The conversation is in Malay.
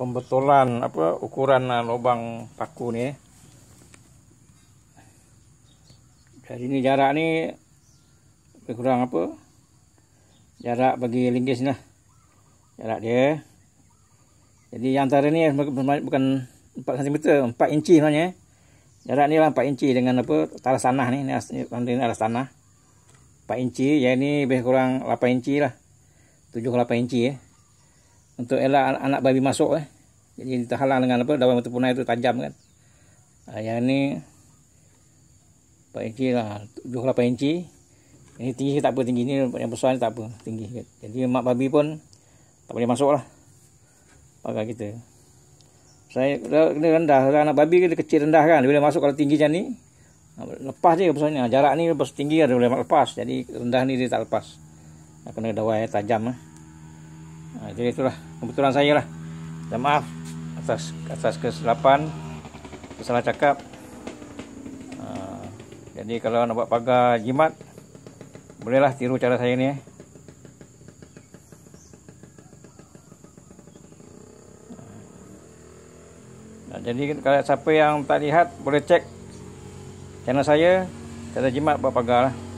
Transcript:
pembetulan apa ukuran ah, lubang paku ni dari ni jarak ni lebih kurang apa jarak bagi linggis lah jarak dia jadi yang antara ni bukan 4 cm 4 inci sebenarnya jarak ni lah 4 inci dengan apa taras tanah ni ni, ni, ni aras tanah 4 inci yang ni lebih kurang 8 inci lah 7 ke 8 inci ya eh untuk elak anak babi masuk eh. Jadi terhalang dengan apa daun batu punai itu tajam kan. Uh, yang ini 4 inci lah, 7-8 inci. Ini tinggi tak apa, tinggi ni yang besar ni tak apa, tinggi. Jadi mak babi pun tak boleh masuk lah. Pakar kita. Saya kena rendah, kalau anak babi kena kecil rendah kan. Dia boleh masuk kalau tinggi macam ni. Ah, lepas je besarnya, ah, jarak ni lepas tinggi ada boleh lepas. Jadi rendah ni dia tak lepas. Kena dawai tajam lah. Eh ha, jadi itulah kebetulan saya lah minta maaf atas atas kesilapan kesalahan cakap ha, jadi kalau nak buat pagar jimat bolehlah tiru cara saya ni eh. Ha. nah, jadi kalau siapa yang tak lihat boleh cek channel saya cara jimat buat pagar lah.